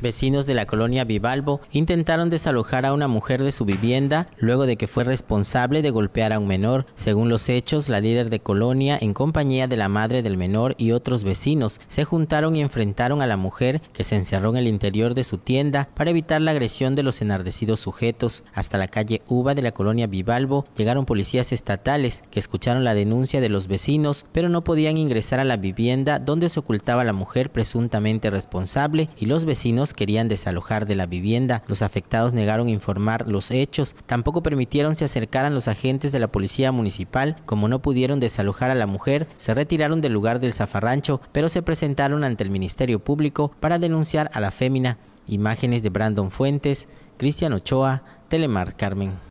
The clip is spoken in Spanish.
Vecinos de la colonia Vivalvo intentaron desalojar a una mujer de su vivienda luego de que fue responsable de golpear a un menor. Según los hechos, la líder de colonia, en compañía de la madre del menor y otros vecinos, se juntaron y enfrentaron a la mujer que se encerró en el interior de su tienda para evitar la agresión de los enardecidos sujetos. Hasta la calle Uva de la colonia Vivalvo llegaron policías estatales que escucharon la denuncia de los vecinos, pero no podían ingresar a la vivienda donde se ocultaba la mujer presuntamente responsable y los vecinos querían desalojar de la vivienda. Los afectados negaron informar los hechos, tampoco permitieron se acercaran los agentes de la policía municipal. Como no pudieron desalojar a la mujer, se retiraron del lugar del zafarrancho, pero se presentaron ante el Ministerio Público para denunciar a la fémina. Imágenes de Brandon Fuentes, Cristian Ochoa, Telemar Carmen.